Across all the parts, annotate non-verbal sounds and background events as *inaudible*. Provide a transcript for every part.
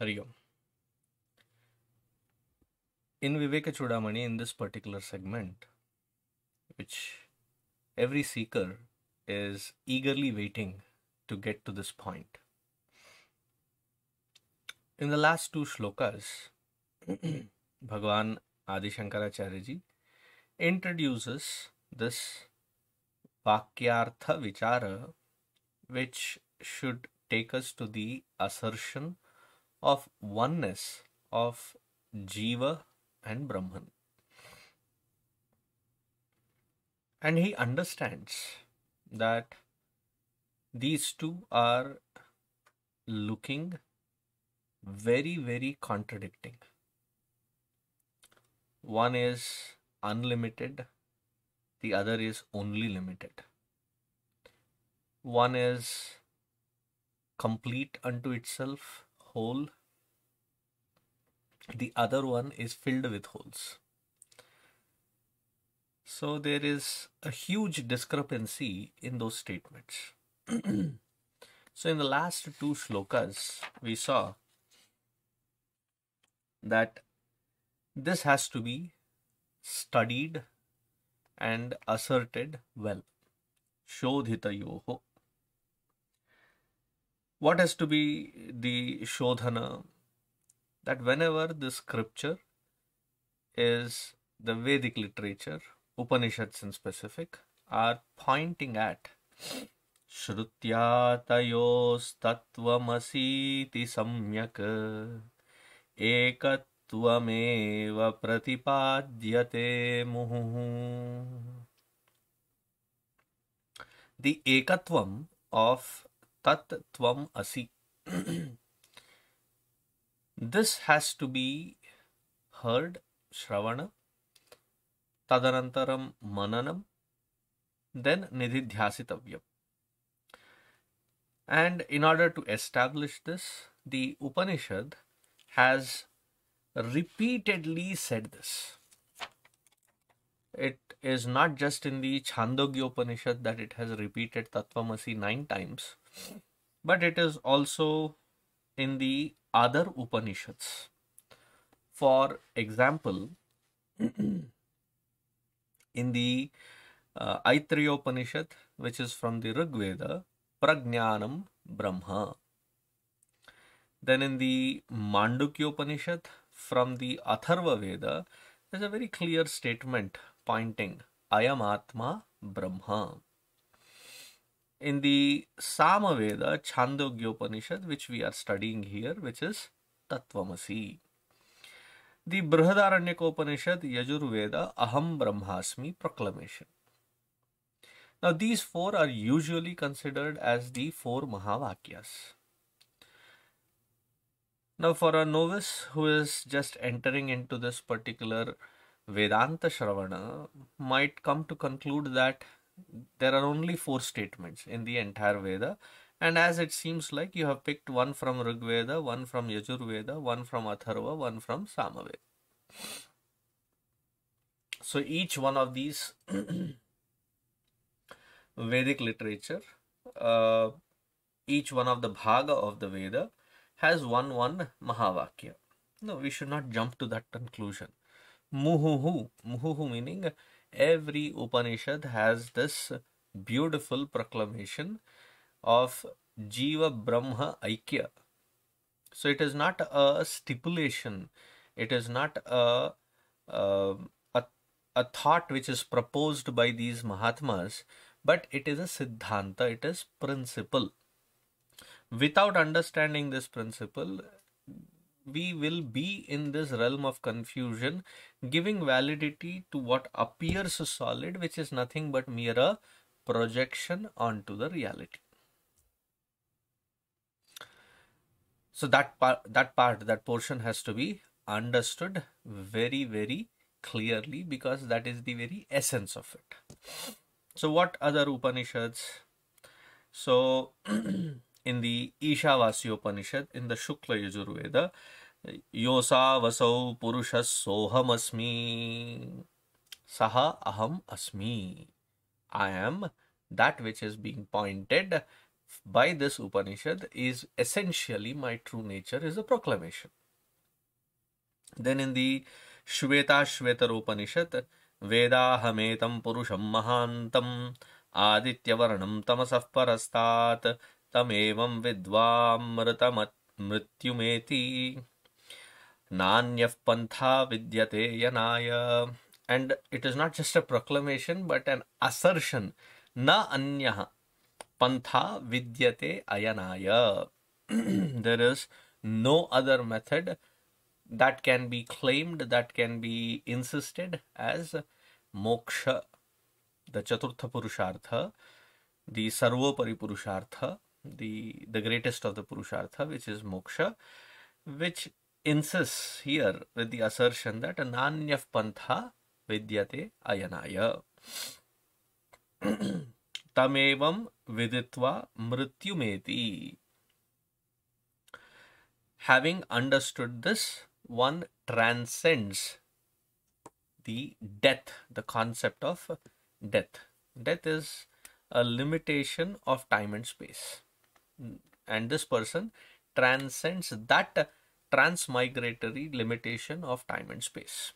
Hari Om. In Viveka Chudamani, in this particular segment, which every seeker is eagerly waiting to get to this point. In the last two shlokas, *clears throat* Bhagavan Adishankara Shankaracharya introduces this Vakyartha which should take us to the assertion of oneness of Jiva and Brahman. And he understands that these two are looking very, very contradicting. One is unlimited, the other is only limited. One is complete unto itself, hole the other one is filled with holes so there is a huge discrepancy in those statements *clears throat* so in the last two shlokas we saw that this has to be studied and asserted well shodhita yoho what has to be the shodhana that whenever the scripture is the vedic literature upanishads in specific are pointing at श्रुत्यातयोस्तत्त्वमसीति सम्यक् एकत्वमेव प्रतिपाद्यते मुहुः The ekatvam of tat tvam asi. this has to be heard, shravana, tadanantaram mananam, then nidhidhyasitavyam. And in order to establish this, the Upanishad has repeatedly said this. It is not just in the Chandogya Upanishad that it has repeated Tattvamasi nine times, but it is also in the other Upanishads. For example, *clears throat* in the uh, Upanishad, which is from the Rigveda, Veda, Prajnanam Brahma. Then in the Upanishad, from the Atharva Veda, there's a very clear statement pointing I am Atma Brahma in the Samaveda Chandogyopanishad, which we are studying here, which is Tatvamasi. The Brihadaranyaka Yajurveda, Aham Brahmasmi proclamation. Now, these four are usually considered as the four Mahavakyas. Now, for a novice who is just entering into this particular Vedanta Shravana, might come to conclude that there are only four statements in the entire Veda. And as it seems like you have picked one from Rig Veda, one from Yajurveda, one from Atharva, one from Samaveda. So each one of these *clears throat* Vedic literature, uh, each one of the Bhaga of the Veda has one one Mahavakya. No, we should not jump to that conclusion. Muhuhu, Muhuhu meaning every Upanishad has this beautiful proclamation of Jiva Brahma Aikya. So it is not a stipulation, it is not a, um, a, a thought which is proposed by these Mahatmas, but it is a Siddhanta, it is principle. Without understanding this principle, we will be in this realm of confusion, giving validity to what appears solid, which is nothing but mere a projection onto the reality. So that part, that part, that portion has to be understood very, very clearly because that is the very essence of it. So what other Upanishads? So *clears throat* in the Ishavasya Upanishad, in the Shukla Yajurveda, purusha पुरुषः सोऽहमस्मि saha aham अस्मि I am that which is being pointed by this Upanishad is essentially my true nature is a proclamation. Then in the Shweta Upanishad, Veda Hametam Purusham Mahantam Adityavarnam Tamasah Parastat Tamevam Vidvamrtamat Mrityumeti. नान्य पंथा विद्यते यनाय and it is not just a proclamation but an assertion न अन्य पंथा विद्यते अयनाय there is no other method that can be claimed that can be insisted as moksha the chaturtha purushartha the sarvopari purushartha the the of the purushartha which is मोक्ष विच insists here with the assertion that Nanyaf Pantha Vidyate Ayanaya. *clears throat* Tamevam Viditva Mrityumeti. Having understood this, one transcends the death, the concept of death. Death is a limitation of time and space. And this person transcends that transmigratory limitation of time and space.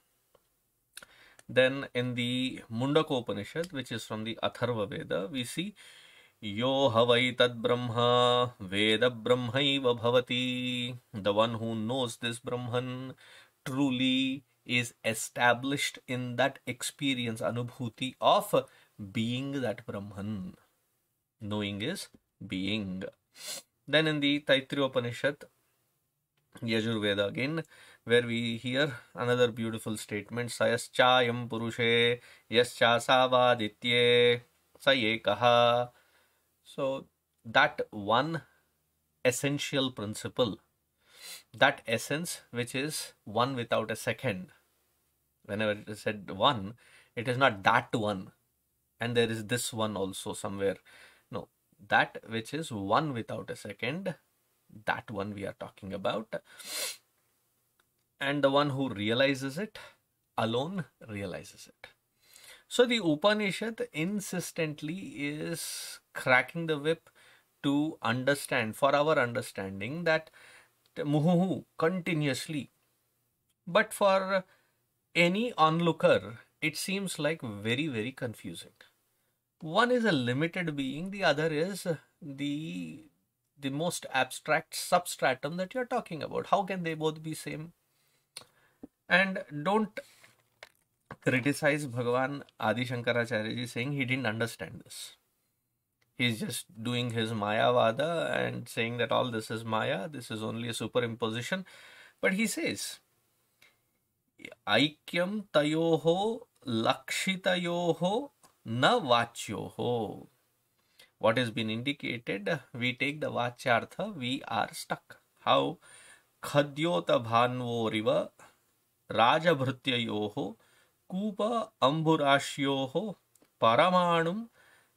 Then in the Mundaka Upanishad, which is from the Atharva Veda, we see Yo Havai Tad Brahma Veda Brahmaiva Bhavati. The one who knows this Brahman truly is established in that experience, anubhuti of being that Brahman. Knowing is being. Then in the Taittiriya Upanishad, Yajurveda again, where we hear another beautiful statement yam Sayaschayam Purushe Yaschasavaditye Sayekaha. So, that one essential principle, that essence which is one without a second. Whenever it is said one, it is not that one, and there is this one also somewhere. No, that which is one without a second that one we are talking about and the one who realizes it alone realizes it so the upanishad insistently is cracking the whip to understand for our understanding that muhu continuously but for any onlooker it seems like very very confusing one is a limited being the other is the the most abstract substratum that you're talking about. How can they both be same? And don't criticize Bhagavan Adi Shankaracharya saying he didn't understand this. He's just doing his Mayavada and saying that all this is Maya, this is only a superimposition. But he says, Aikyam tayoho lakshitayoho na vachyoho what has been indicated, we take the vachyartha, we are stuck. How? Khadyota bhanvoriva rajabhrutyayoho kupa amburashyoho paramanum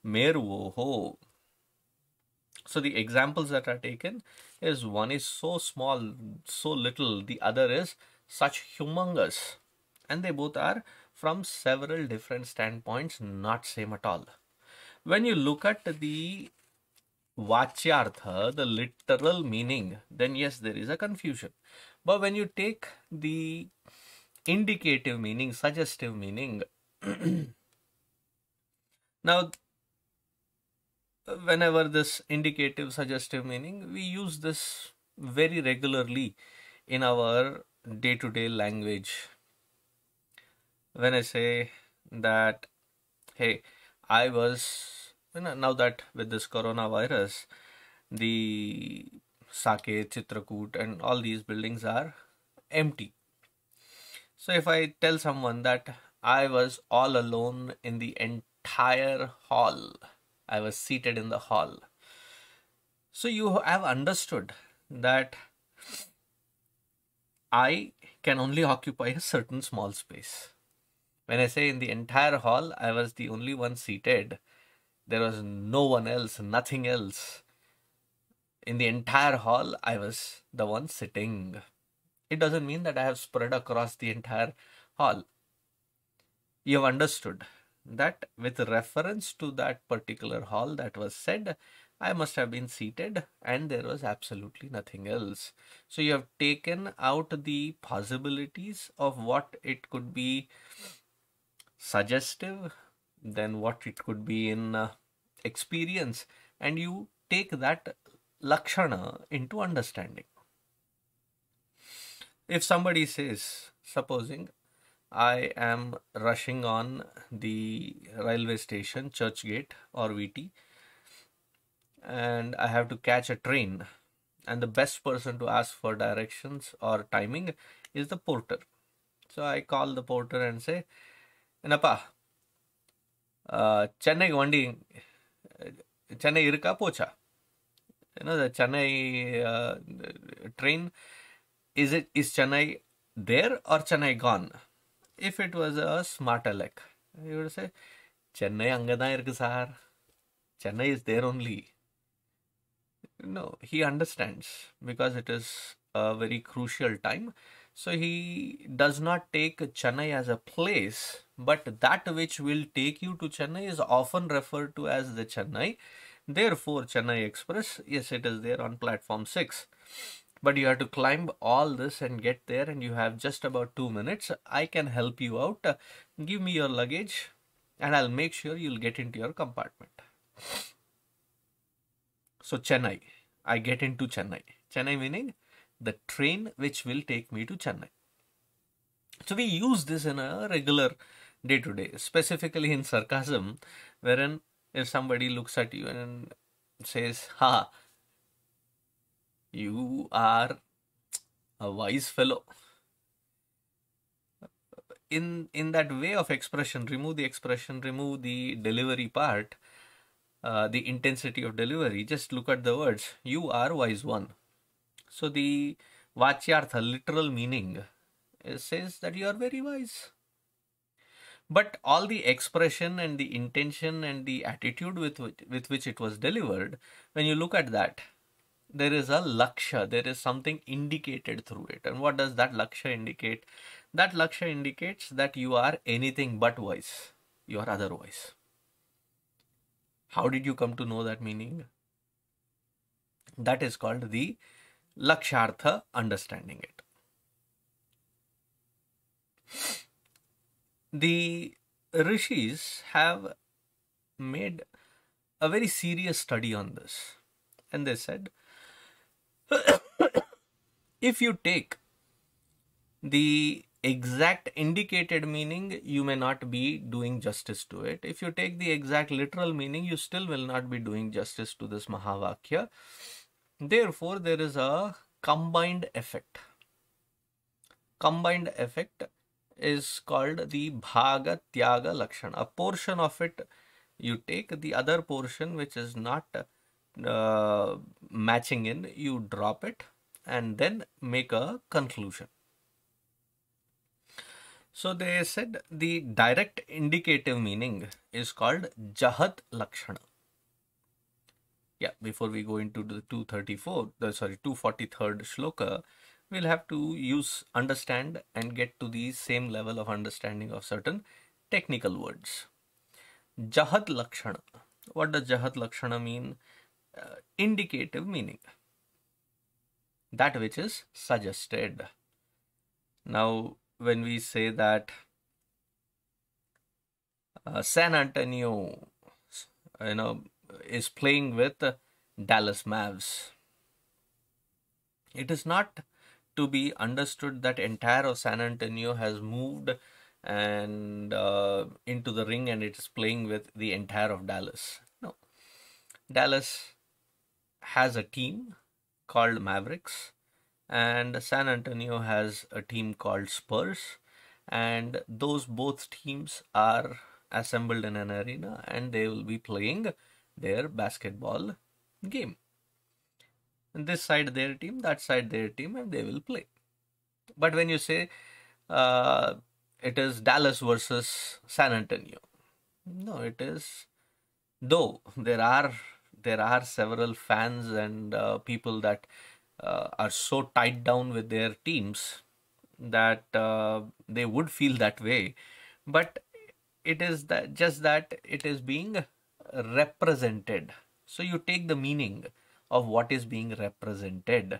mervoho. So the examples that are taken is one is so small, so little, the other is such humongous. And they both are from several different standpoints, not same at all when you look at the vachyartha, the literal meaning, then yes, there is a confusion. But when you take the indicative meaning, suggestive meaning, *clears throat* now whenever this indicative suggestive meaning, we use this very regularly in our day-to-day -day language. When I say that, hey, I was now that with this coronavirus, the Saket, Chitrakoot, and all these buildings are empty. So if I tell someone that I was all alone in the entire hall, I was seated in the hall. So you have understood that I can only occupy a certain small space. When I say in the entire hall, I was the only one seated there was no one else, nothing else. In the entire hall, I was the one sitting. It doesn't mean that I have spread across the entire hall. You have understood that with reference to that particular hall that was said, I must have been seated and there was absolutely nothing else. So you have taken out the possibilities of what it could be suggestive than what it could be in uh, experience and you take that lakshana into understanding if somebody says supposing i am rushing on the railway station church gate, or vt and i have to catch a train and the best person to ask for directions or timing is the porter so i call the porter and say Napa, சென்னைக்கு வண்டி சென்னை இருக்கா போச்சா என்ன Chennai train is it is Chennai there are Chennai gone if it was a smart alec இவ்வளோ sir Chennai அங்கே தான் இருக்குது sir Chennai is there only no he understands because it is a very crucial time So he does not take Chennai as a place, but that which will take you to Chennai is often referred to as the Chennai. Therefore, Chennai Express, yes, it is there on platform 6. But you have to climb all this and get there and you have just about 2 minutes. I can help you out. give me your luggage and I'll make sure you'll get into your compartment. So Chennai, I get into Chennai. Chennai meaning the train which will take me to Chennai. So we use this in a regular day to day, specifically in sarcasm, wherein if somebody looks at you and says, Ha, you are a wise fellow. In, in that way of expression, remove the expression, remove the delivery part, uh, the intensity of delivery, just look at the words. You are wise one. So the vachyartha, literal meaning, says that you are very wise. But all the expression and the intention and the attitude with which, with which it was delivered, when you look at that, there is a laksha, there is something indicated through it. And what does that laksha indicate? That laksha indicates that you are anything but wise, you are otherwise. How did you come to know that meaning? That is called the Lakshartha understanding it. The rishis have made a very serious study on this and they said *coughs* if you take the exact indicated meaning you may not be doing justice to it if you take the exact literal meaning you still will not be doing justice to this mahavakya Therefore, there is a combined effect. Combined effect is called the Bhaga Tyaga Lakshan. A portion of it you take, the other portion which is not uh, matching in, you drop it and then make a conclusion. So they said the direct indicative meaning is called Jahat Lakshana yeah, before we go into the 234, the, sorry, 243rd shloka, we'll have to use understand and get to the same level of understanding of certain technical words. Jahat Lakshana. What does Jahat Lakshana mean? Uh, indicative meaning. That which is suggested. Now, when we say that uh, San Antonio, you know, is playing with Dallas Mavs. It is not to be understood that entire of San Antonio has moved and uh, into the ring and it is playing with the entire of Dallas. No. Dallas has a team called Mavericks and San Antonio has a team called Spurs and those both teams are assembled in an arena and they will be playing their basketball game. And this side their team, that side their team, and they will play. But when you say uh, it is Dallas versus San Antonio, no, it is. Though there are there are several fans and uh, people that uh, are so tied down with their teams that uh, they would feel that way but it is that just that it is being represented. So you take the meaning of what is being represented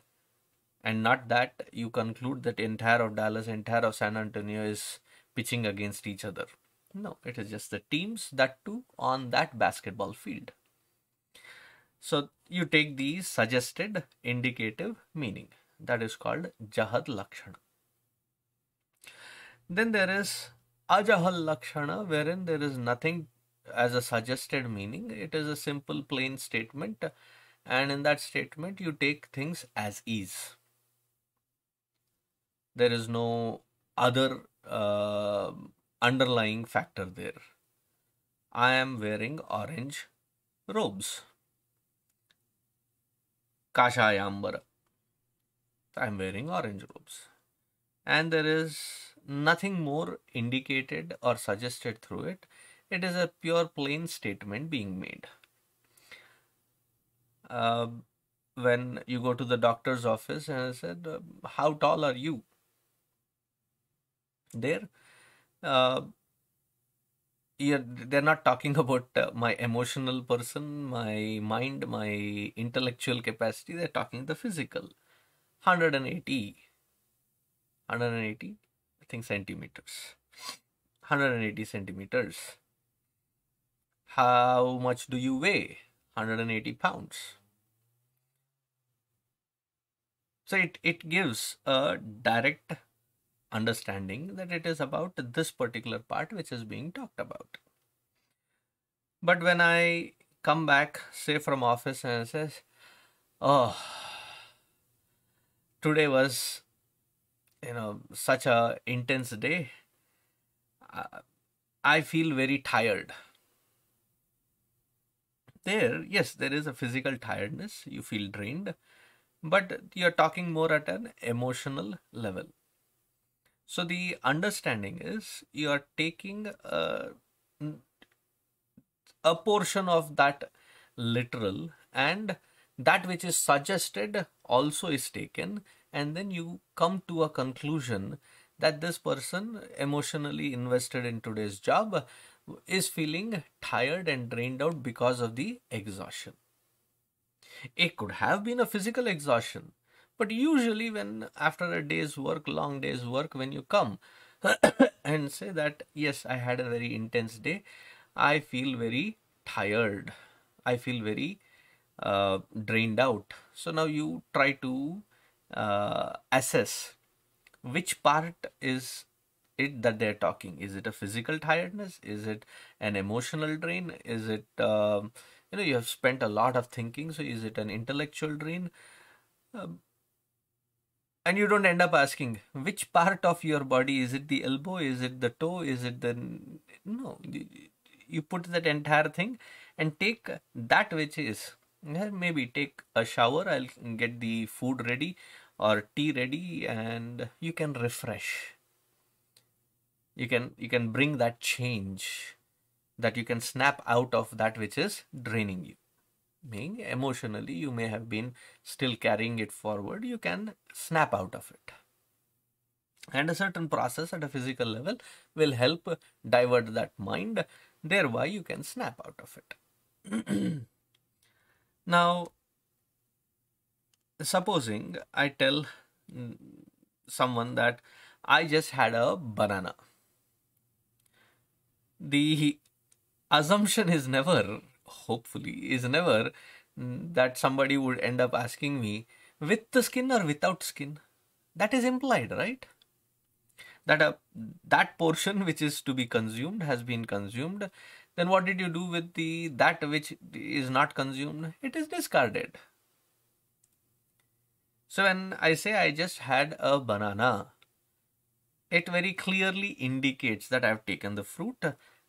and not that you conclude that entire of Dallas, entire of San Antonio is pitching against each other. No, it is just the teams that too on that basketball field. So you take the suggested indicative meaning that is called Jahad Lakshana. Then there is Ajahal Lakshana wherein there is nothing as a suggested meaning. It is a simple plain statement and in that statement you take things as is. There is no other uh, underlying factor there. I am wearing orange robes. Kashayambara. I am wearing orange robes. And there is nothing more indicated or suggested through it it is a pure plain statement being made. Uh, when you go to the doctor's office and I said, um, How tall are you? There, uh, they're not talking *laughs* about uh, my emotional person, my mind, my intellectual capacity. They're talking the physical. 180, 180, I think, centimeters. 180 centimeters. How much do you weigh? 180 pounds. So it, it gives a direct understanding that it is about this particular part which is being talked about. But when I come back, say from office and says, oh, today was, you know, such a intense day. I feel very tired there, yes, there is a physical tiredness, you feel drained, but you're talking more at an emotional level. So the understanding is you are taking a, a portion of that literal and that which is suggested also is taken and then you come to a conclusion that this person emotionally invested in today's job is feeling tired and drained out because of the exhaustion. It could have been a physical exhaustion, but usually when after a day's work, long day's work, when you come *coughs* and say that, yes, I had a very intense day, I feel very tired. I feel very uh, drained out. So now you try to uh, assess which part is it that they're talking is it a physical tiredness is it an emotional drain is it um, you know you have spent a lot of thinking so is it an intellectual drain um, and you don't end up asking which part of your body is it the elbow is it the toe is it the no you put that entire thing and take that which is maybe take a shower i'll get the food ready or tea ready and you can refresh you can you can bring that change that you can snap out of that which is draining you being emotionally you may have been still carrying it forward you can snap out of it and a certain process at a physical level will help divert that mind thereby you can snap out of it *clears throat* now supposing i tell mm, someone that i just had a banana the assumption is never, hopefully, is never that somebody would end up asking me with the skin or without skin. That is implied, right? That a, uh, that portion which is to be consumed has been consumed. Then what did you do with the that which is not consumed? It is discarded. So when I say I just had a banana, it very clearly indicates that I have taken the fruit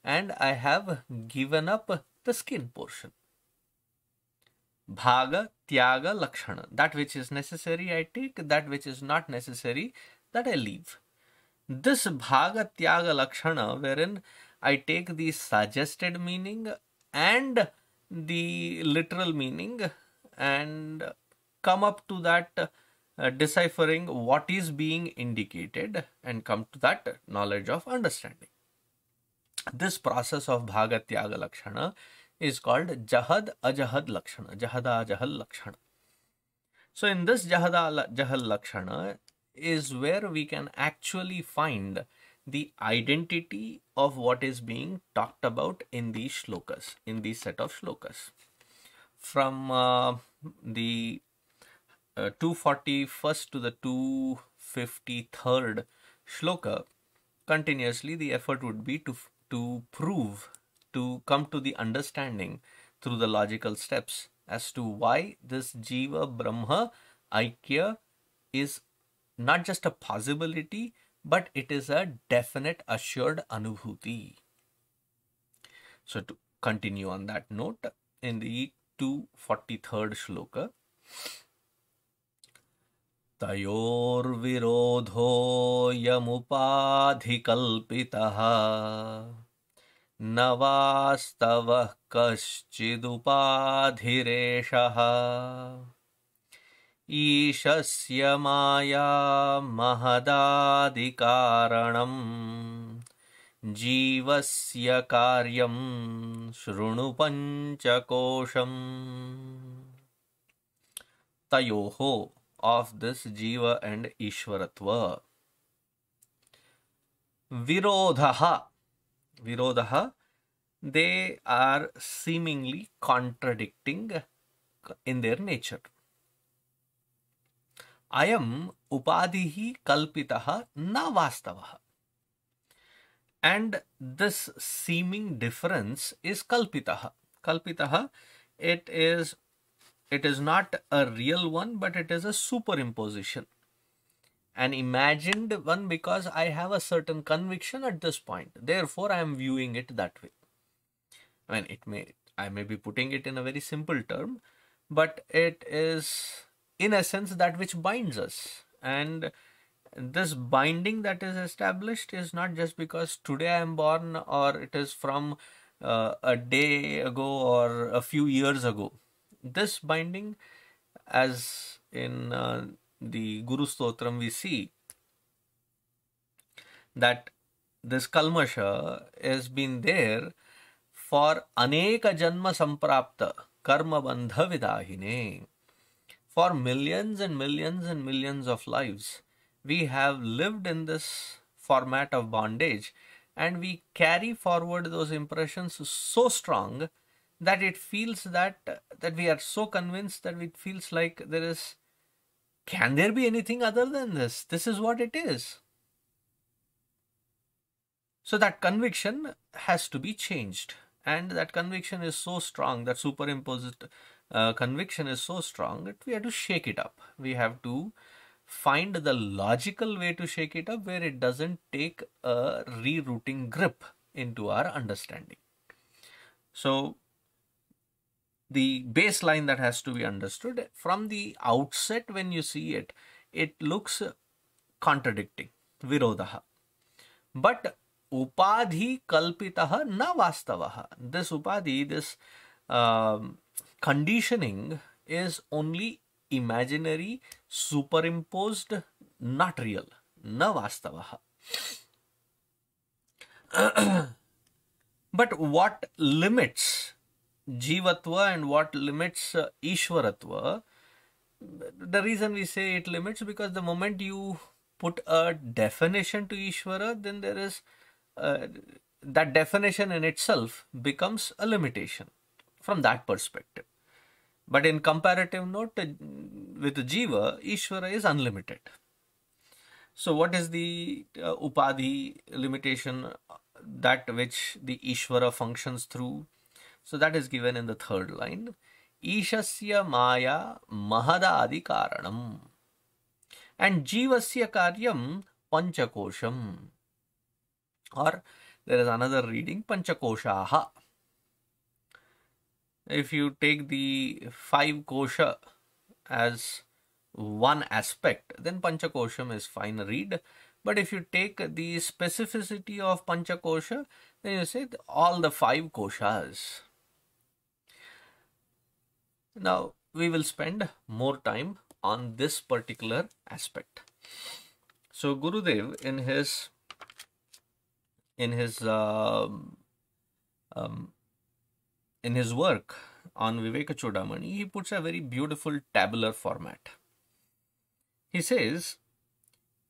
and I have given up the skin portion. Bhaga, Tyaga, Lakshana. That which is necessary I take, that which is not necessary that I leave. This Bhaga, Tyaga, Lakshana wherein I take the suggested meaning and the literal meaning and come up to that uh, deciphering what is being indicated and come to that knowledge of understanding. This process of Bhagatyaga Lakshana is called Jahad Ajahad Lakshana, Jahada Ajahal Lakshana. So in this Jahada ajahal Lakshana is where we can actually find the identity of what is being talked about in these shlokas, in this set of shlokas. From uh, the uh, 241st to the 253rd shloka, continuously the effort would be to, to prove, to come to the understanding through the logical steps as to why this Jiva Brahma Aikya is not just a possibility, but it is a definite assured Anubhuti. So to continue on that note, in the 243rd shloka, तयोर्विरोधोऽयमुपाधिकल्पितः न वास्तवः कश्चिदुपाधिरेषः ईशस्य मायामहदादिकारणम् जीवस्य कार्यं शृणु पञ्चकोशम् तयोः of this Jiva and Ishwaratva. Virodha. Virodha. They are seemingly contradicting in their nature. Ayam upadhi kalpitaha na vastavaha. And this seeming difference is kalpitaha. Kalpitaha, it is it is not a real one, but it is a superimposition. An imagined one because I have a certain conviction at this point. Therefore, I am viewing it that way. I mean, it may I may be putting it in a very simple term, but it is in essence that which binds us. And this binding that is established is not just because today I am born or it is from uh, a day ago or a few years ago this binding, as in uh, the Guru Stotram, we see that this Kalmasha has been there for Aneka Janma Samprapta Karma Bandha Vidahine. For millions and millions and millions of lives, we have lived in this format of bondage and we carry forward those impressions so strong that it feels that that we are so convinced that it feels like there is can there be anything other than this this is what it is so that conviction has to be changed and that conviction is so strong that superimposed uh, conviction is so strong that we have to shake it up we have to find the logical way to shake it up where it doesn't take a rerouting grip into our understanding so the baseline that has to be understood. From the outset, when you see it, it looks contradicting, virodaha. But upadhi kalpitaha na vastavaha. This upadhi, this um, conditioning is only imaginary, superimposed, not real, na vastavaha. *clears throat* but what limits jivatva and what limits uh, ishwaratva the reason we say it limits because the moment you put a definition to ishvara then there is uh, that definition in itself becomes a limitation from that perspective but in comparative note uh, with jiva ishvara is unlimited so what is the uh, upadhi limitation that which the ishvara functions through so that is given in the third line. Ishasya Maya Mahadadi Karanam. And Jivasya Karyam Panchakosham. Or there is another reading Panchakoshaha. If you take the five kosha as one aspect, then Panchakosham is fine read. But if you take the specificity of Panchakosha, then you say all the five koshas. Now we will spend more time on this particular aspect. So Gurudev in his in his um, um, in his work on Viveka Chodamani, he puts a very beautiful tabular format. He says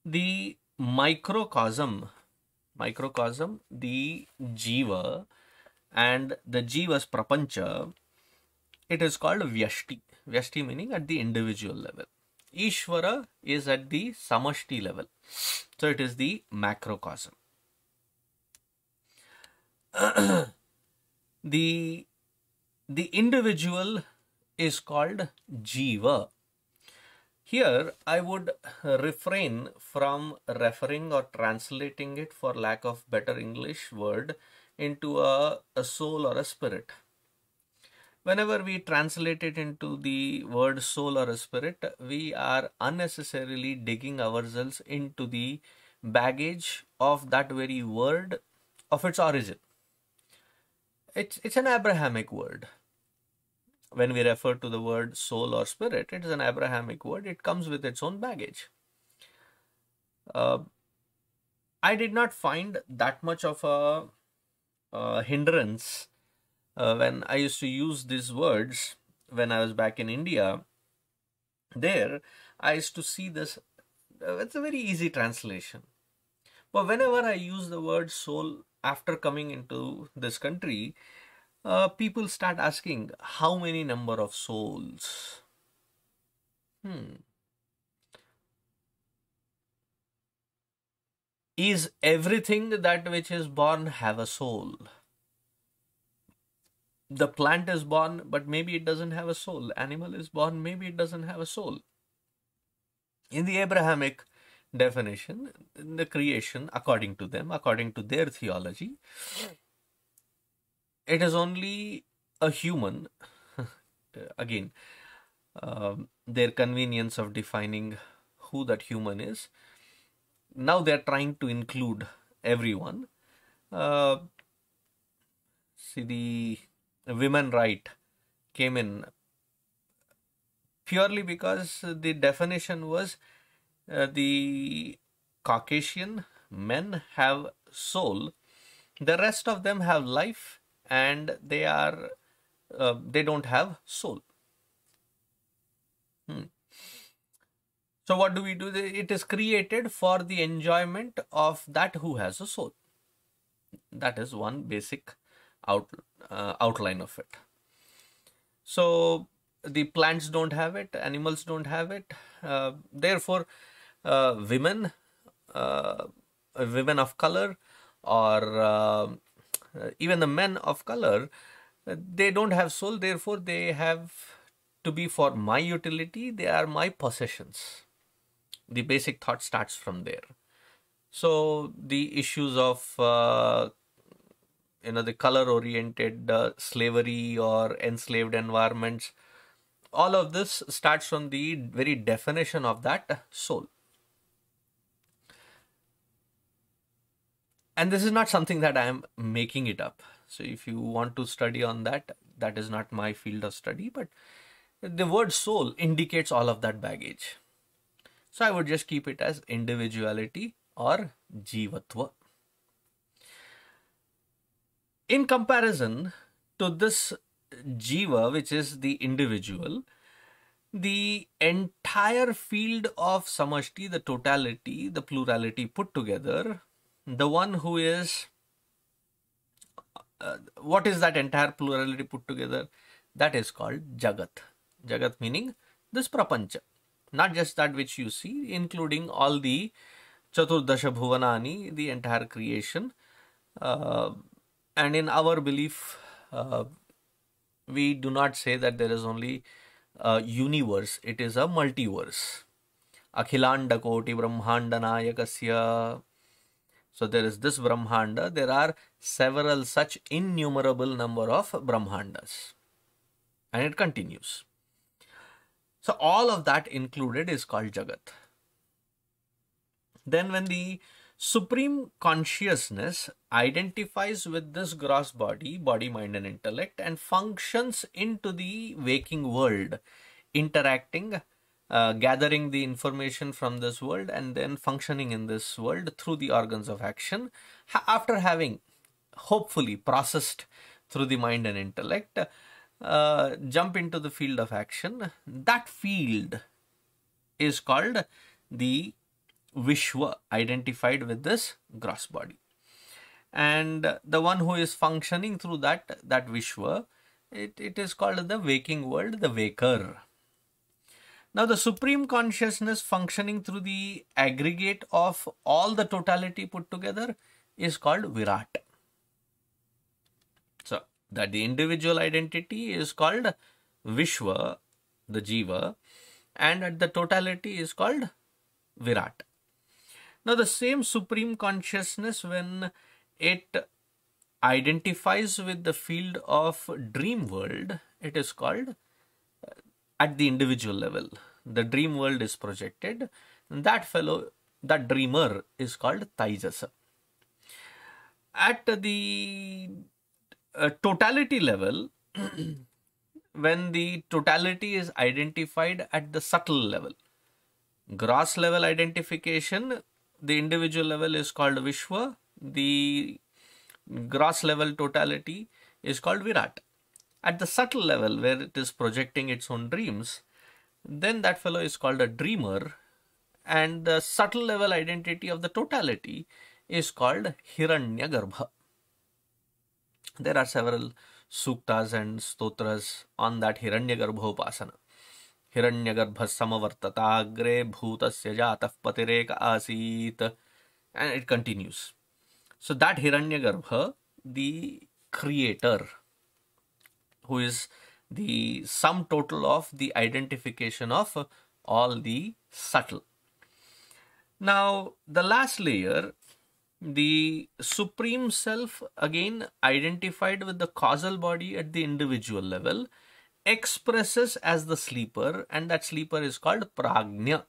the microcosm, microcosm, the jiva, and the jiva's prapancha it is called Vyashti. Vyashti meaning at the individual level. Ishvara is at the Samashti level. So it is the macrocosm. *clears throat* the, the individual is called Jiva. Here, I would refrain from referring or translating it for lack of better English word into a, a soul or a spirit Whenever we translate it into the word soul or spirit, we are unnecessarily digging ourselves into the baggage of that very word of its origin. It's, it's an Abrahamic word. When we refer to the word soul or spirit, it is an Abrahamic word. It comes with its own baggage. Uh, I did not find that much of a, a uh, hindrance uh, when I used to use these words when I was back in India, there I used to see this. Uh, it's a very easy translation. But whenever I use the word soul after coming into this country, uh, people start asking how many number of souls? Hmm. Is everything that which is born have a soul? the plant is born but maybe it doesn't have a soul animal is born maybe it doesn't have a soul in the abrahamic definition the creation according to them according to their theology it is only a human *laughs* again um, their convenience of defining who that human is now they're trying to include everyone uh, see the women right came in purely because the definition was uh, the Caucasian men have soul, the rest of them have life and they are uh, they don't have soul. Hmm. So what do we do? It is created for the enjoyment of that who has a soul. That is one basic out uh, outline of it so the plants don't have it animals don't have it uh, therefore uh, women uh, women of color or uh, even the men of color they don't have soul therefore they have to be for my utility they are my possessions the basic thought starts from there so the issues of uh, you know the color oriented uh, slavery or enslaved environments all of this starts from the very definition of that soul and this is not something that i am making it up so if you want to study on that that is not my field of study but the word soul indicates all of that baggage so i would just keep it as individuality or jivatva in comparison to this jiva, which is the individual, the entire field of samashti, the totality, the plurality put together, the one who is, uh, what is that entire plurality put together? That is called jagat. Jagat meaning this prapancha. Not just that which you see, including all the chaturdasha bhuvanani, the entire creation, uh, and in our belief uh, we do not say that there is only a universe it is a multiverse akhilanda koti brahmanda nayakasya so there is this brahmanda there are several such innumerable number of brahmandas and it continues so all of that included is called jagat then when the Supreme consciousness identifies with this gross body, body, mind, and intellect, and functions into the waking world, interacting, uh, gathering the information from this world, and then functioning in this world through the organs of action ha after having hopefully processed through the mind and intellect. Uh, jump into the field of action. That field is called the Vishwa identified with this gross body. And the one who is functioning through that, that Vishwa, it, it is called the waking world, the waker. Now, the supreme consciousness functioning through the aggregate of all the totality put together is called Virat. So, that the individual identity is called Vishwa, the Jiva, and the totality is called Virat. Now, the same supreme consciousness, when it identifies with the field of dream world, it is called uh, at the individual level. The dream world is projected. That fellow, that dreamer is called Taijasa. At the uh, totality level, *clears throat* when the totality is identified at the subtle level, gross level identification the individual level is called Vishwa, the gross level totality is called Virat. At the subtle level where it is projecting its own dreams, then that fellow is called a dreamer and the subtle level identity of the totality is called Hiranyagarbha. There are several suktas and stotras on that Hiranyagarbha upasana. हिरण्यगर्भः समवर्तताग्रे bhutasya जातः पतिरेक asit and it continues so that hiranyagarbha the creator who is the sum total of the identification of all the subtle now the last layer the supreme self again identified with the causal body at the individual level expresses as the sleeper and that sleeper is called pragnya.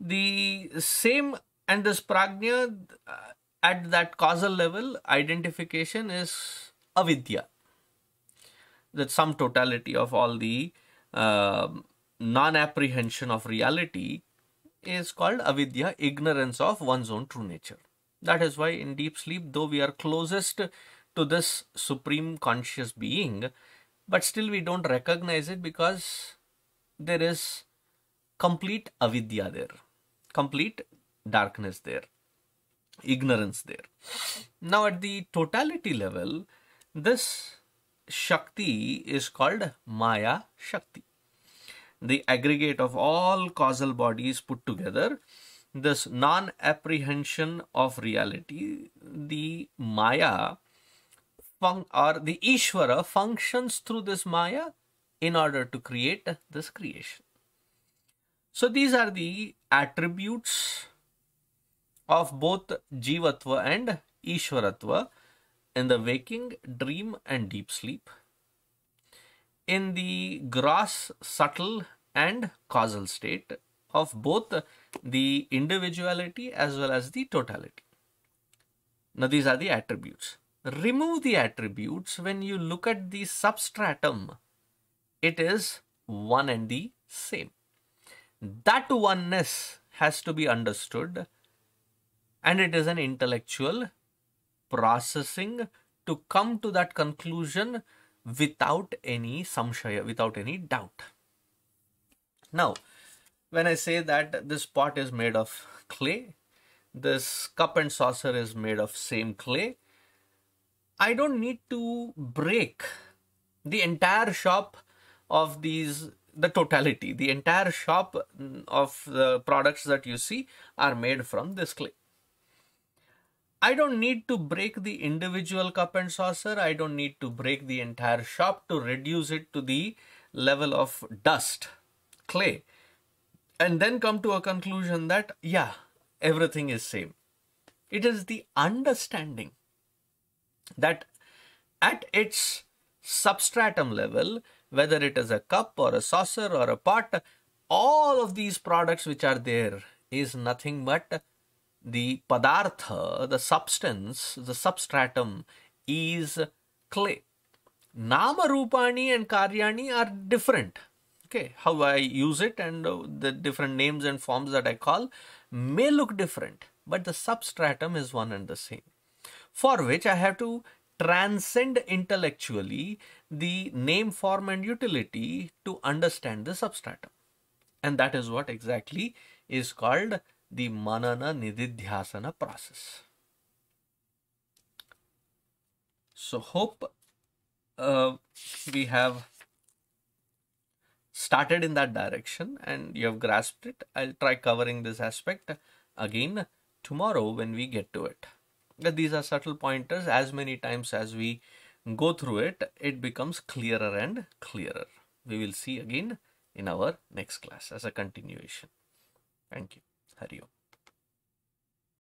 The same and this pragnya uh, at that causal level identification is avidya. That sum totality of all the uh, non-apprehension of reality is called avidya, ignorance of one's own true nature. That is why in deep sleep, though we are closest to this supreme conscious being, but still we don't recognize it because there is complete avidya there, complete darkness there, ignorance there. Now, at the totality level, this Shakti is called Maya Shakti. The aggregate of all causal bodies put together, this non apprehension of reality, the Maya fun- or the Ishvara functions through this Maya in order to create this creation. So these are the attributes of both Jivatva and Ishvaratva in the waking, dream and deep sleep, in the gross, subtle and causal state of both the individuality as well as the totality. Now these are the attributes remove the attributes, when you look at the substratum, it is one and the same. That oneness has to be understood and it is an intellectual processing to come to that conclusion without any samshaya, without any doubt. Now, when I say that this pot is made of clay, this cup and saucer is made of same clay, I don't need to break the entire shop of these the totality the entire shop of the products that you see are made from this clay i don't need to break the individual cup and saucer i don't need to break the entire shop to reduce it to the level of dust clay and then come to a conclusion that yeah everything is same it is the understanding that at its substratum level, whether it is a cup or a saucer or a pot, all of these products which are there is nothing but the padartha, the substance, the substratum is clay. Nama Rupani and Karyani are different. Okay, how I use it and the different names and forms that I call may look different, but the substratum is one and the same for which I have to transcend intellectually the name, form, and utility to understand the substratum. And that is what exactly is called the Manana Nididhyasana process. So, hope uh, we have started in that direction and you have grasped it. I'll try covering this aspect again tomorrow when we get to it these are subtle pointers as many times as we go through it it becomes clearer and clearer we will see again in our next class as a continuation thank you hari om